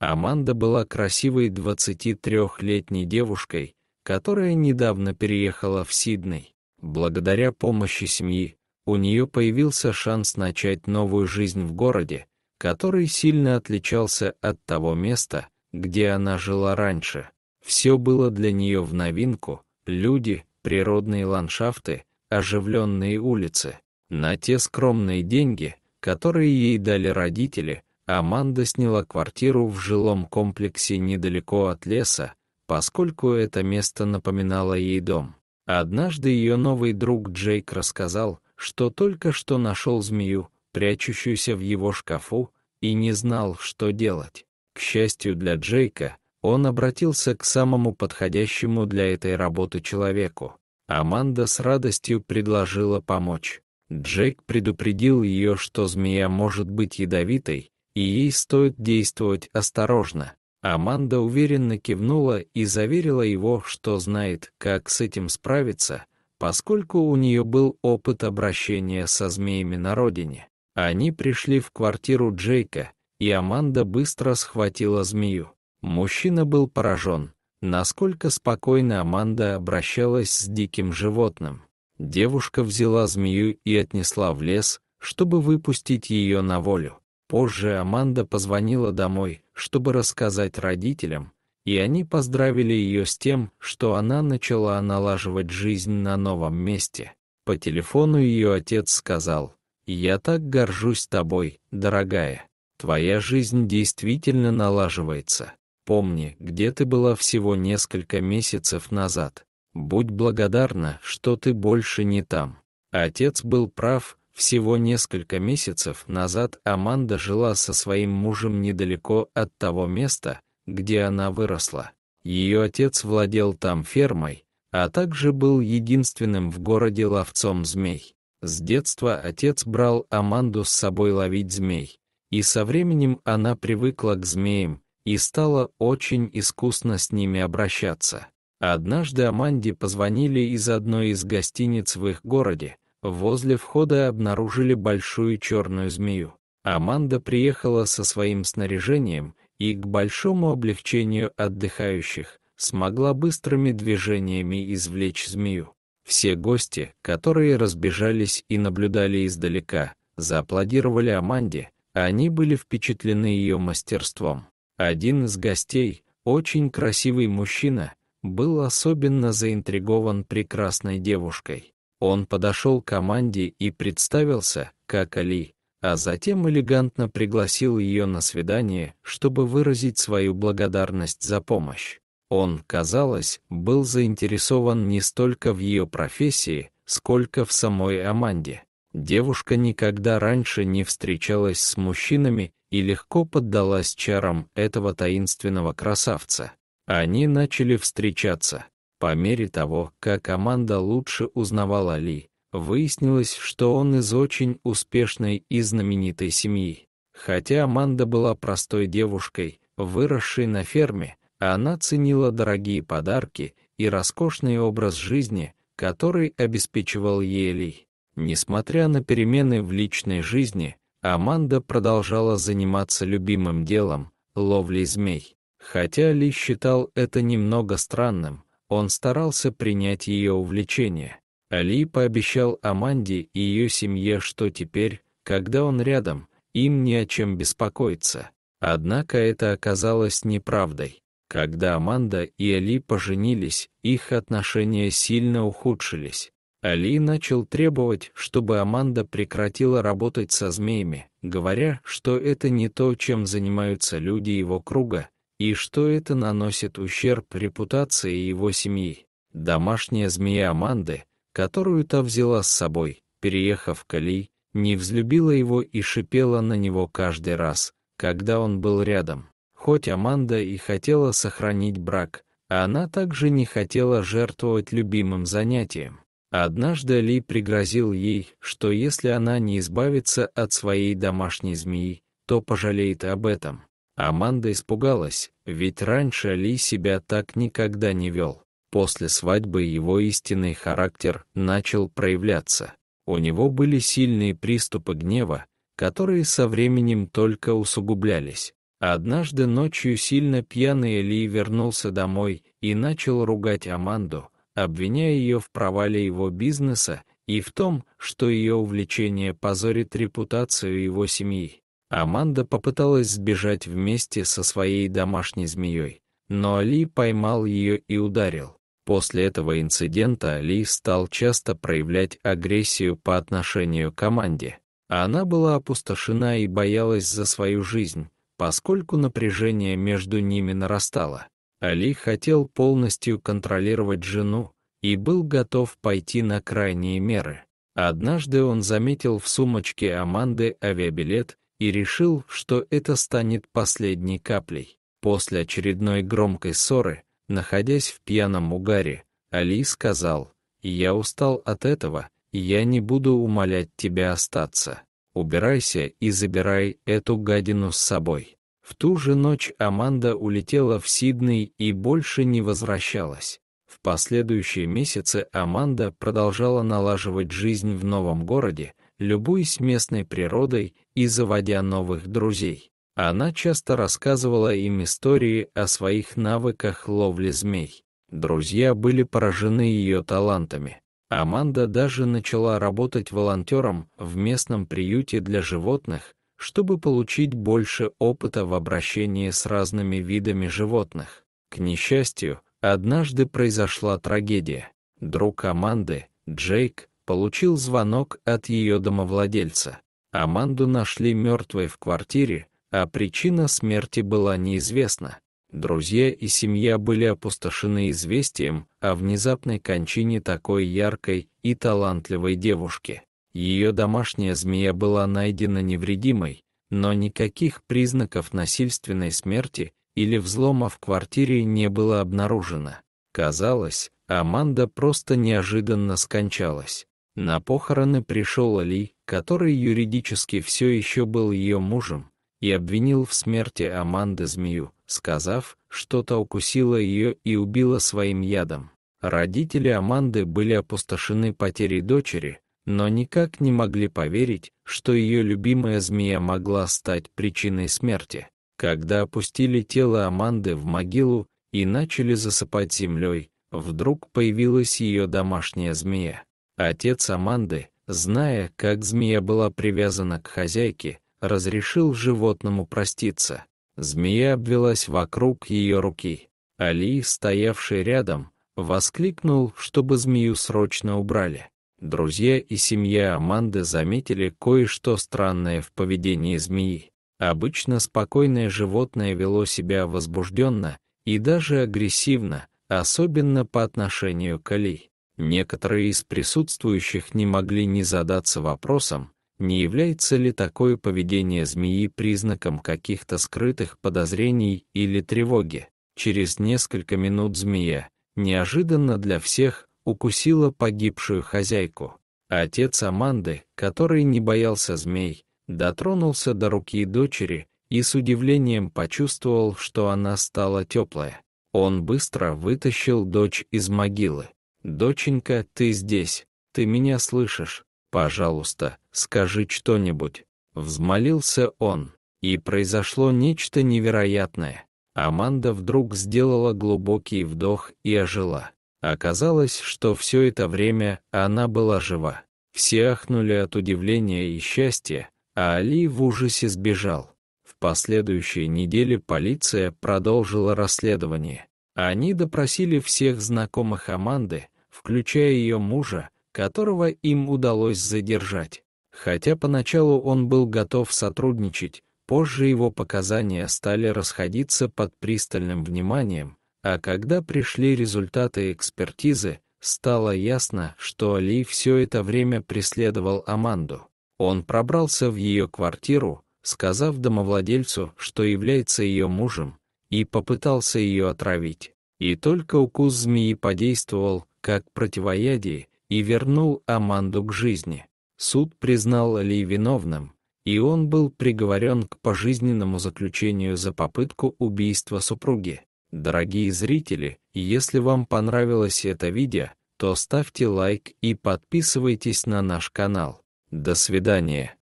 Аманда была красивой 23-летней девушкой, которая недавно переехала в Сидней. Благодаря помощи семьи у нее появился шанс начать новую жизнь в городе, который сильно отличался от того места, где она жила раньше. Все было для нее в новинку — люди, природные ландшафты, оживленные улицы. На те скромные деньги, которые ей дали родители — Аманда сняла квартиру в жилом комплексе недалеко от леса, поскольку это место напоминало ей дом. Однажды ее новый друг Джейк рассказал, что только что нашел змею, прячущуюся в его шкафу, и не знал, что делать. К счастью для Джейка, он обратился к самому подходящему для этой работы человеку. Аманда с радостью предложила помочь. Джейк предупредил ее, что змея может быть ядовитой, и ей стоит действовать осторожно. Аманда уверенно кивнула и заверила его, что знает, как с этим справиться, поскольку у нее был опыт обращения со змеями на родине. Они пришли в квартиру Джейка, и Аманда быстро схватила змею. Мужчина был поражен, насколько спокойно Аманда обращалась с диким животным. Девушка взяла змею и отнесла в лес, чтобы выпустить ее на волю. Позже Аманда позвонила домой, чтобы рассказать родителям, и они поздравили ее с тем, что она начала налаживать жизнь на новом месте. По телефону ее отец сказал, «Я так горжусь тобой, дорогая. Твоя жизнь действительно налаживается. Помни, где ты была всего несколько месяцев назад. Будь благодарна, что ты больше не там». Отец был прав, всего несколько месяцев назад Аманда жила со своим мужем недалеко от того места, где она выросла. Ее отец владел там фермой, а также был единственным в городе ловцом змей. С детства отец брал Аманду с собой ловить змей, и со временем она привыкла к змеям и стала очень искусно с ними обращаться. Однажды Аманде позвонили из одной из гостиниц в их городе, Возле входа обнаружили большую черную змею. Аманда приехала со своим снаряжением и, к большому облегчению отдыхающих, смогла быстрыми движениями извлечь змею. Все гости, которые разбежались и наблюдали издалека, зааплодировали Аманде, а они были впечатлены ее мастерством. Один из гостей, очень красивый мужчина, был особенно заинтригован прекрасной девушкой. Он подошел к команде и представился, как Али, а затем элегантно пригласил ее на свидание, чтобы выразить свою благодарность за помощь. Он, казалось, был заинтересован не столько в ее профессии, сколько в самой Аманде. Девушка никогда раньше не встречалась с мужчинами и легко поддалась чарам этого таинственного красавца. Они начали встречаться. По мере того, как команда лучше узнавала Ли, выяснилось, что он из очень успешной и знаменитой семьи. Хотя Аманда была простой девушкой, выросшей на ферме, она ценила дорогие подарки и роскошный образ жизни, который обеспечивал ей Ли. Несмотря на перемены в личной жизни, Аманда продолжала заниматься любимым делом — ловлей змей. Хотя Ли считал это немного странным, он старался принять ее увлечение. Али пообещал Аманде и ее семье, что теперь, когда он рядом, им не о чем беспокоиться. Однако это оказалось неправдой. Когда Аманда и Али поженились, их отношения сильно ухудшились. Али начал требовать, чтобы Аманда прекратила работать со змеями, говоря, что это не то, чем занимаются люди его круга, и что это наносит ущерб репутации его семьи. Домашняя змея Аманды, которую та взяла с собой, переехав в Кали, не взлюбила его и шипела на него каждый раз, когда он был рядом. Хоть Аманда и хотела сохранить брак, она также не хотела жертвовать любимым занятием. Однажды Ли пригрозил ей, что если она не избавится от своей домашней змеи, то пожалеет об этом. Аманда испугалась, ведь раньше Ли себя так никогда не вел. После свадьбы его истинный характер начал проявляться. У него были сильные приступы гнева, которые со временем только усугублялись. Однажды ночью сильно пьяный Ли вернулся домой и начал ругать Аманду, обвиняя ее в провале его бизнеса и в том, что ее увлечение позорит репутацию его семьи. Аманда попыталась сбежать вместе со своей домашней змеей, но Али поймал ее и ударил. После этого инцидента Али стал часто проявлять агрессию по отношению к команде. Она была опустошена и боялась за свою жизнь, поскольку напряжение между ними нарастало. Али хотел полностью контролировать жену и был готов пойти на крайние меры. Однажды он заметил в сумочке Аманды авиабилет и решил, что это станет последней каплей. После очередной громкой ссоры, находясь в пьяном угаре, Али сказал, «Я устал от этого, и я не буду умолять тебя остаться. Убирайся и забирай эту гадину с собой». В ту же ночь Аманда улетела в Сидней и больше не возвращалась. В последующие месяцы Аманда продолжала налаживать жизнь в новом городе, любуясь местной природой и заводя новых друзей. Она часто рассказывала им истории о своих навыках ловли змей. Друзья были поражены ее талантами. Аманда даже начала работать волонтером в местном приюте для животных, чтобы получить больше опыта в обращении с разными видами животных. К несчастью, однажды произошла трагедия. Друг Аманды, Джейк, получил звонок от ее домовладельца. Аманду нашли мертвой в квартире, а причина смерти была неизвестна. Друзья и семья были опустошены известием о внезапной кончине такой яркой и талантливой девушки. Ее домашняя змея была найдена невредимой, но никаких признаков насильственной смерти или взлома в квартире не было обнаружено. Казалось, Аманда просто неожиданно скончалась. На похороны пришел Ли, который юридически все еще был ее мужем, и обвинил в смерти Аманды змею, сказав, что та укусила ее и убила своим ядом. Родители Аманды были опустошены потерей дочери, но никак не могли поверить, что ее любимая змея могла стать причиной смерти. Когда опустили тело Аманды в могилу и начали засыпать землей, вдруг появилась ее домашняя змея. Отец Аманды, зная, как змея была привязана к хозяйке, разрешил животному проститься. Змея обвелась вокруг ее руки. Али, стоявший рядом, воскликнул, чтобы змею срочно убрали. Друзья и семья Аманды заметили кое-что странное в поведении змеи. Обычно спокойное животное вело себя возбужденно и даже агрессивно, особенно по отношению к Али. Некоторые из присутствующих не могли не задаться вопросом, не является ли такое поведение змеи признаком каких-то скрытых подозрений или тревоги. Через несколько минут змея, неожиданно для всех, укусила погибшую хозяйку. Отец Аманды, который не боялся змей, дотронулся до руки дочери и с удивлением почувствовал, что она стала теплая. Он быстро вытащил дочь из могилы. «Доченька, ты здесь, ты меня слышишь? Пожалуйста, скажи что-нибудь». Взмолился он, и произошло нечто невероятное. Аманда вдруг сделала глубокий вдох и ожила. Оказалось, что все это время она была жива. Все ахнули от удивления и счастья, а Али в ужасе сбежал. В последующей неделе полиция продолжила расследование. Они допросили всех знакомых Аманды, включая ее мужа, которого им удалось задержать. Хотя поначалу он был готов сотрудничать, позже его показания стали расходиться под пристальным вниманием, а когда пришли результаты экспертизы, стало ясно, что Али все это время преследовал Аманду. Он пробрался в ее квартиру, сказав домовладельцу, что является ее мужем, и попытался ее отравить. И только укус змеи подействовал, как противоядие и вернул Аманду к жизни. Суд признал Ли виновным, и он был приговорен к пожизненному заключению за попытку убийства супруги. Дорогие зрители, если вам понравилось это видео, то ставьте лайк и подписывайтесь на наш канал. До свидания.